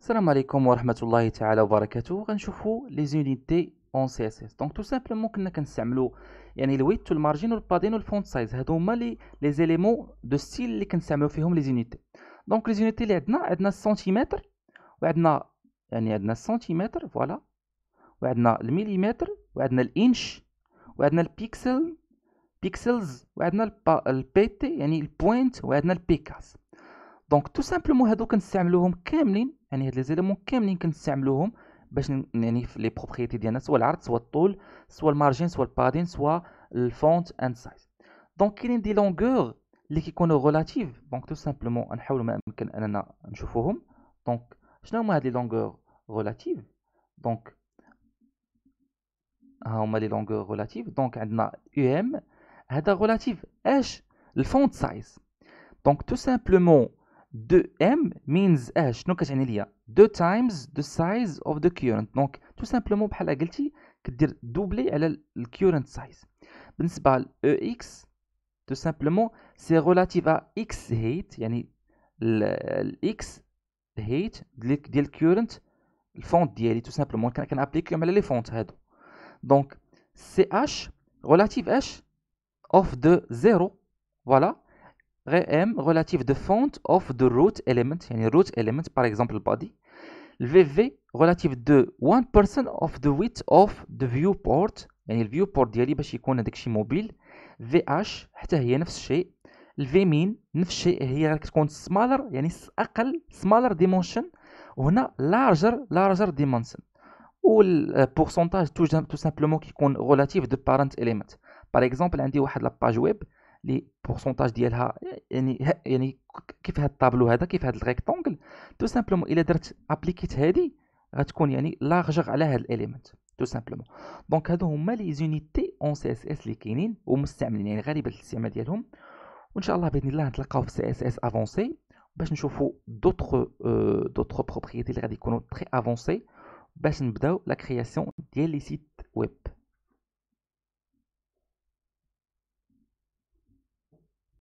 السلام عليكم ورحمه الله تعالى وبركاته غنشوفوا لي زونيتي اون سي اس اس دونك تو سامبلومون كنا كنستعملو يعني الويت والمارجين والبادين والفونت سايز هادو هما لي لي زيليمون دو ستيل اللي كنستعملو فيهم لي زونيتي دونك لي زونيتي اللي عندنا عندنا و وعندنا يعني عندنا سنتيمتر فوالا وعندنا المليمتر وعندنا الانش وعندنا البيكسل بيكسلز وعندنا البيتي يعني البوينت وعندنا البيكاس دونك تو سامبلومون هادو كنستعملوهم كاملين يعني هاد لي زيليمون كاملين كنستعملوهم باش يعني في لي بروبريتي ديالنا سواء العرض سواء الطول سواء المارجين سواء البادين سواء الفونت اند سايز دونك كاينين دي لونغور اللي كيكونوا غولاتيف دونك تو سامبلومون نحاولوا ما امكن اننا نشوفوهم دونك شنو هما هاد لي لونغور غولاتيف دونك ها هما لي لونغور غولاتيف دونك عندنا يو ام هذا غولاتيف اش الفونت سايز دونك تو سامبلومون دو ام مينز اه شنو كتعني ليا دو تايمز دو سايز اوف the current دونك تو سامبلومون بحال قلتي كدير دوبلي على الكورنت سايز بالنسبه ل او اكس تو سامبلومون سي ريلاتيف ا اكس هيت يعني الاكس هيت ديال الكورنت الفونت ديالي تو سامبلومون كنابليكيهم على لي فونت هادو دونك سي اش ريلاتيف اش اوف دو زيرو فوالا m relative de font of the root element يعني root element par exemple body vv relative de person of the width of the viewport يعني viewport ديالي باش يكون هذاك الشيء موبيل vh حتى هي نفس الشيء V مين نفس الشيء هي غير تكون سمالر يعني اقل سمالر ديمونشن وهنا لارجر لارجر ديمونشن والبورسونتاج تو سامبلومون كيكون ريلاتيف دو بارنت اليمنت باغ اكزومبل عندي واحد لاباج ويب لي بورسونتاج ديالها يعني يعني كيف هاد الطابلو هذا كيف هاد الريكتونغل تو سامبلومون الا درت ابليكيت هادي غتكون يعني لارجر على هاد الاليمنت تو سامبلومون دونك هادو هما لي زونيتي اون سي اس اس اللي كاينين ومستعملين يعني غالبا الاستعمال ديالهم وان شاء الله باذن الله نتلاقاو في سي اس اس افونسي باش نشوفو دوطخ دوطخ بروبريتي اللي غادي يكونوا تري افونسي باش نبداو لا كرياسيون ديال لي سيت ويب